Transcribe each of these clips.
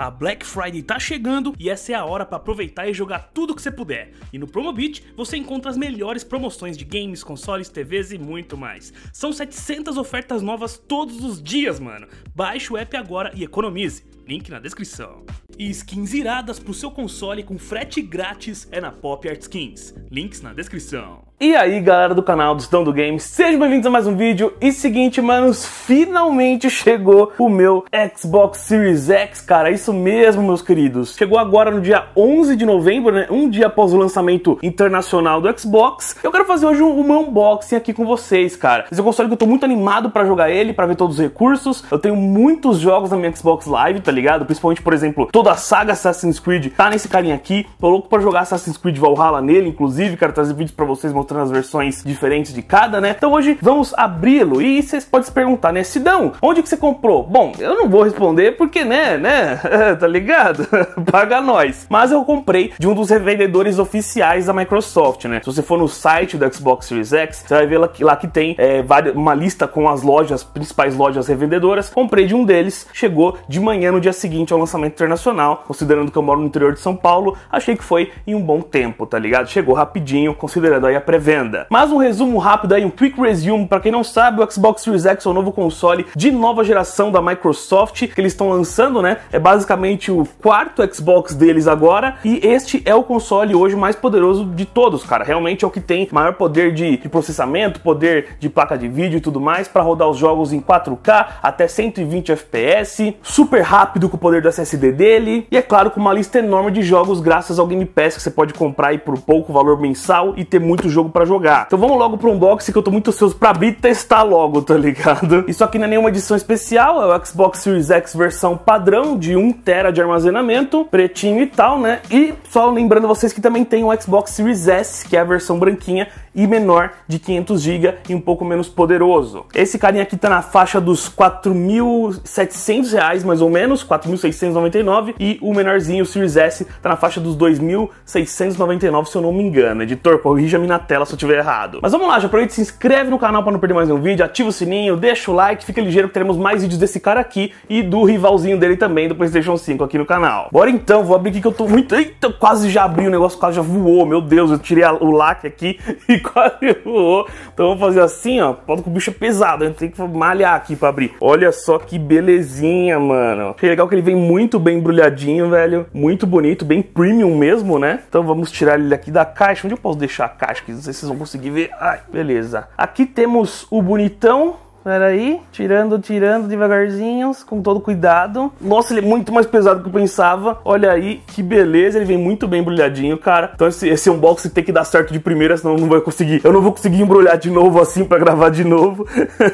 A Black Friday tá chegando e essa é a hora para aproveitar e jogar tudo que você puder. E no Promobit você encontra as melhores promoções de games, consoles, TVs e muito mais. São 700 ofertas novas todos os dias, mano. Baixe o app agora e economize link na descrição. E skins iradas pro seu console com frete grátis é na Pop Art Skins, links na descrição. E aí galera do canal do Estando Games, sejam bem-vindos a mais um vídeo E seguinte, manos, finalmente chegou o meu Xbox Series X, cara, isso mesmo, meus queridos Chegou agora no dia 11 de novembro, né, um dia após o lançamento internacional do Xbox Eu quero fazer hoje um, um unboxing aqui com vocês, cara Esse é um console que eu tô muito animado pra jogar ele, pra ver todos os recursos Eu tenho muitos jogos na minha Xbox Live, tá ligado? ligado? Principalmente, por exemplo, toda a saga Assassin's Creed tá nesse carinha aqui. Tô louco pra jogar Assassin's Creed Valhalla nele, inclusive, quero trazer vídeos para vocês mostrando as versões diferentes de cada, né? Então hoje vamos abri-lo e vocês podem se perguntar, né? Sidão, onde que você comprou? Bom, eu não vou responder porque, né, né, tá ligado? Paga nós. Mas eu comprei de um dos revendedores oficiais da Microsoft, né? Se você for no site do Xbox Series X, você vai ver lá que, lá que tem é, uma lista com as lojas, principais lojas revendedoras. Comprei de um deles, chegou de manhã no dia dia seguinte ao lançamento internacional. Considerando que eu moro no interior de São Paulo, achei que foi em um bom tempo, tá ligado? Chegou rapidinho, considerando aí a pré-venda. Mas um resumo rápido aí, um quick resume, para quem não sabe, o Xbox Series X é o novo console de nova geração da Microsoft que eles estão lançando, né? É basicamente o quarto Xbox deles agora e este é o console hoje mais poderoso de todos, cara. Realmente é o que tem maior poder de, de processamento, poder de placa de vídeo e tudo mais para rodar os jogos em 4K até 120 FPS, super rápido rápido com o poder do SSD dele, e é claro, com uma lista enorme de jogos graças ao Game Pass que você pode comprar aí por pouco valor mensal e ter muito jogo para jogar. Então vamos logo pro unboxing que eu tô muito ansioso para abrir e testar logo, tá ligado? Isso aqui não é nenhuma edição especial, é o Xbox Series X versão padrão de 1TB de armazenamento, pretinho e tal, né? E só lembrando vocês que também tem o Xbox Series S, que é a versão branquinha, e menor de 500 GB e um pouco menos poderoso. Esse carinha aqui tá na faixa dos 4.700 reais mais ou menos, 4.699 e o menorzinho, o Series S, tá na faixa dos 2.699 se eu não me engano. Editor, corrija-me na tela se eu tiver errado. Mas vamos lá, já aproveita e se inscreve no canal para não perder mais nenhum vídeo, ativa o sininho, deixa o like, fica ligeiro que teremos mais vídeos desse cara aqui e do rivalzinho dele também, do PlayStation 5 aqui no canal. Bora então, vou abrir aqui que eu tô muito... Eita, quase já abri o negócio, quase já voou, meu Deus, eu tirei a... o lacre aqui e quase voou. Então vamos fazer assim, ó. Pode com o bicho é pesado. A gente tem que malhar aqui pra abrir. Olha só que belezinha, mano. Que legal que ele vem muito bem embrulhadinho, velho. Muito bonito, bem premium mesmo, né? Então vamos tirar ele aqui da caixa. Onde eu posso deixar a caixa? Que não sei se vocês vão conseguir ver. Ai, beleza. Aqui temos o bonitão Peraí, tirando, tirando devagarzinhos, com todo cuidado. Nossa, ele é muito mais pesado que eu pensava. Olha aí, que beleza, ele vem muito bem embrulhadinho, cara. Então esse, esse unboxing tem que dar certo de primeira, senão não vai conseguir. Eu não vou conseguir embrulhar de novo assim para gravar de novo.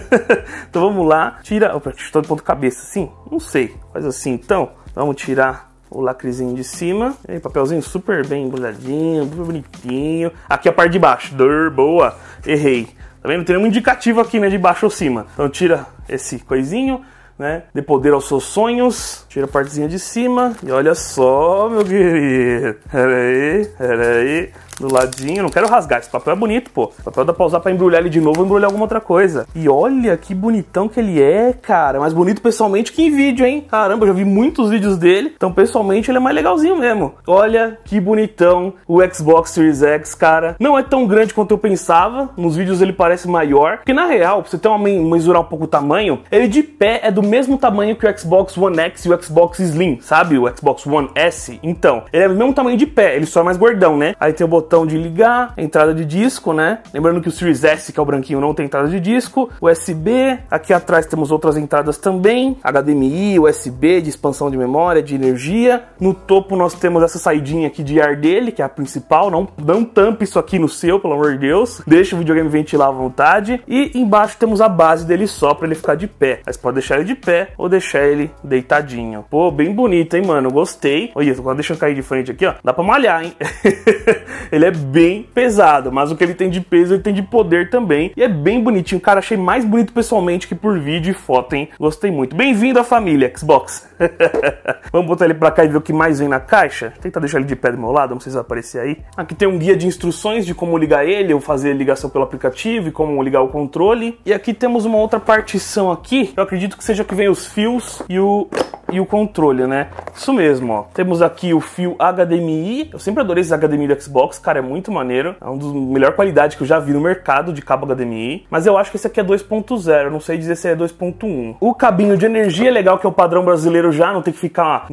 então vamos lá. Tira, opa, estou de ponto cabeça, assim. Não sei. Faz assim, então, vamos tirar o lacrezinho de cima. Aí, papelzinho super bem embrulhadinho, bonitinho. Aqui a parte de baixo. dor boa. Errei. Tá vendo? Tem um indicativo aqui, né? De baixo ou cima. Então tira esse coisinho. Né? Dê poder aos seus sonhos. Tira a partezinha de cima. E olha só, meu querido. Pera aí, pera aí do ladinho. Não quero rasgar, esse papel é bonito, pô. O papel dá pra usar pra embrulhar ele de novo ou embrulhar alguma outra coisa. E olha que bonitão que ele é, cara. Mais bonito pessoalmente que em vídeo, hein? Caramba, eu já vi muitos vídeos dele. Então, pessoalmente, ele é mais legalzinho mesmo. Olha que bonitão o Xbox Series X, cara. Não é tão grande quanto eu pensava. Nos vídeos ele parece maior. Porque, na real, pra você ter uma mesurar um pouco o tamanho, ele de pé é do mesmo tamanho que o Xbox One X e o Xbox Slim, sabe? O Xbox One S. Então, ele é do mesmo tamanho de pé. Ele só é mais gordão, né? Aí tem o botão botão de ligar, entrada de disco, né? Lembrando que o Series S, que é o branquinho, não tem entrada de disco, USB, aqui atrás temos outras entradas também, HDMI, USB de expansão de memória, de energia. No topo nós temos essa saidinha aqui de ar dele, que é a principal, não, não tampe isso aqui no seu, pelo amor de Deus. Deixa o videogame ventilar à vontade. E embaixo temos a base dele só para ele ficar de pé. Mas pode deixar ele de pé ou deixar ele deitadinho. Pô, bem bonito, hein, mano? Gostei. Olha, tô deixando cair de frente aqui, ó. Dá para malhar, hein? ele é bem pesado, mas o que ele tem de peso, ele tem de poder também. E é bem bonitinho, cara. Achei mais bonito pessoalmente que por vídeo e foto, hein? Gostei muito. Bem-vindo à família Xbox. Vamos botar ele pra cá e ver o que mais vem na caixa. Tentar deixar ele de pé do meu lado, não vai aparecer aí. Aqui tem um guia de instruções de como ligar ele, ou fazer ligação pelo aplicativo e como ligar o controle. E aqui temos uma outra partição aqui. Eu acredito que seja que vem os fios e o e o controle, né? Isso mesmo, ó. Temos aqui o fio HDMI. Eu sempre adorei esse HDMI do Xbox, cara, é muito maneiro. É um dos melhor qualidade que eu já vi no mercado de cabo HDMI. Mas eu acho que esse aqui é 2.0, não sei dizer se é 2.1. O cabinho de energia é legal, que é o padrão brasileiro já, não tem que ficar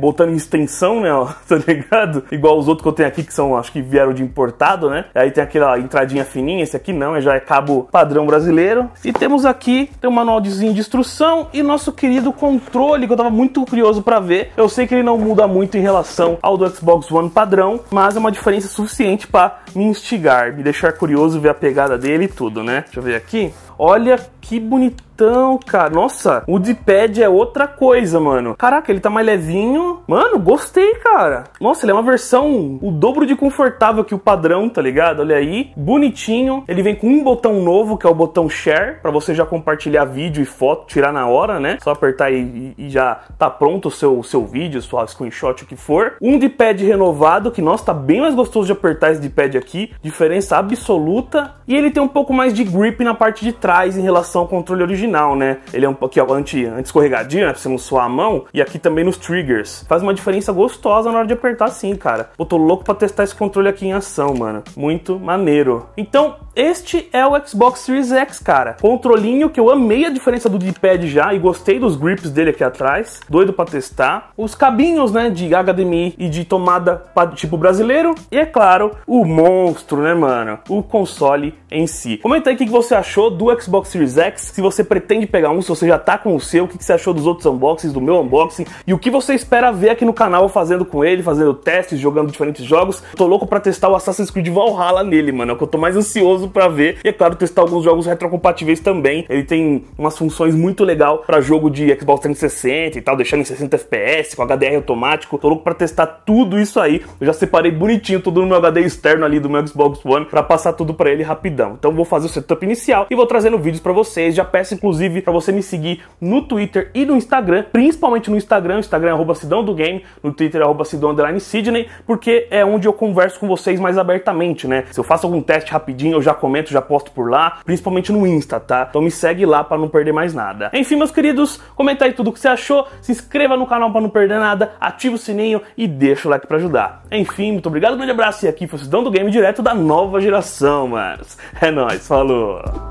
botando em extensão, né, ó, tá ligado? Igual os outros que eu tenho aqui, que são, acho que vieram de importado, né? Aí tem aquela entradinha fininha, esse aqui não, é, já é cabo padrão brasileiro. E temos aqui, tem um manualzinho de instrução e nosso querido controle que eu tava muito curioso para ver. Eu sei que ele não muda muito em relação ao do Xbox One padrão, mas é uma diferença suficiente para me instigar, me deixar curioso, ver a pegada dele e tudo, né? Deixa eu ver aqui. Olha que bonitão, cara. Nossa, o D-pad é outra coisa, mano. Caraca, ele tá mais levinho. Mano, gostei, cara. Nossa, ele é uma versão o dobro de confortável que o padrão, tá ligado? Olha aí, bonitinho. Ele vem com um botão novo, que é o botão share, para você já compartilhar vídeo e foto, tirar na hora, né? Só apertar e, e já tá pronto o seu, seu vídeo, sua screenshot, o que for. Um D-pad renovado, que nossa, tá bem mais gostoso de apertar esse D-pad aqui. Diferença absoluta. E ele tem um pouco mais de grip na parte de trás atrás em relação ao controle original, né? Ele é um pouquinho anti, anti escorregadinho, né? Pra você não suar a mão. E aqui também nos triggers. Faz uma diferença gostosa na hora de apertar assim, cara. Eu tô louco pra testar esse controle aqui em ação, mano. Muito maneiro. Então, este é o Xbox Series X, cara. Controlinho que eu amei a diferença do D-pad já e gostei dos grips dele aqui atrás. Doido pra testar. Os cabinhos, né, de HDMI e de tomada tipo brasileiro. E, é claro, o monstro, né, mano? O console em si. Comenta aí o que você achou do Xbox Series X, se você pretende pegar um, se você já tá com o seu, o que, que você achou dos outros unboxings, do meu unboxing e o que você espera ver aqui no canal fazendo com ele, fazendo testes, jogando diferentes jogos. Tô louco para testar o Assassin's Creed Valhalla nele, mano, é o que eu tô mais ansioso para ver. E é claro, testar alguns jogos retrocompatíveis também. Ele tem umas funções muito legal para jogo de Xbox 360 e tal, deixando em 60 FPS, com HDR automático. Tô louco para testar tudo isso aí. Eu já separei bonitinho tudo no meu HD externo ali do meu Xbox One para passar tudo para ele rapidão. Então vou fazer o setup inicial e vou trazer trazendo vídeos para vocês. Já peço inclusive para você me seguir no Twitter e no Instagram, principalmente no Instagram, Instagram é arroba Sidão do Game, no Twitter é arroba Sidão Sidney, porque é onde eu converso com vocês mais abertamente, né? Se eu faço algum teste rapidinho, eu já comento, já posto por lá, principalmente no Insta, tá? Então me segue lá para não perder mais nada. Enfim, meus queridos, comenta aí tudo o que você achou, se inscreva no canal para não perder nada, ativa o sininho e deixa o like para ajudar. Enfim, muito obrigado, grande abraço e aqui foi o Sidão do Game direto da nova geração, mas é nós, falou.